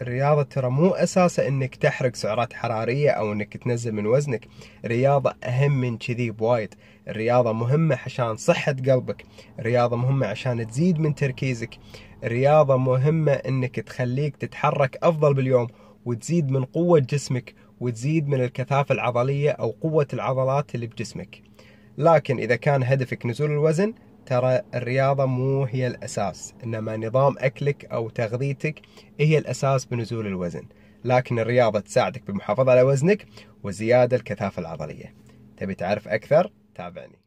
الرياضة ترى مو أساسة أنك تحرق سعرات حرارية أو أنك تنزل من وزنك الرياضة أهم من كذي بوايد الرياضة مهمة عشان صحة قلبك الرياضة مهمة عشان تزيد من تركيزك الرياضة مهمة أنك تخليك تتحرك أفضل باليوم وتزيد من قوة جسمك وتزيد من الكثافة العضلية أو قوة العضلات اللي بجسمك لكن إذا كان هدفك نزول الوزن ترى الرياضة مو هي الأساس إنما نظام أكلك أو تغذيتك هي الأساس بنزول الوزن لكن الرياضة تساعدك بالمحافظة على وزنك وزيادة الكثافة العضلية تبي تعرف أكثر؟ تابعني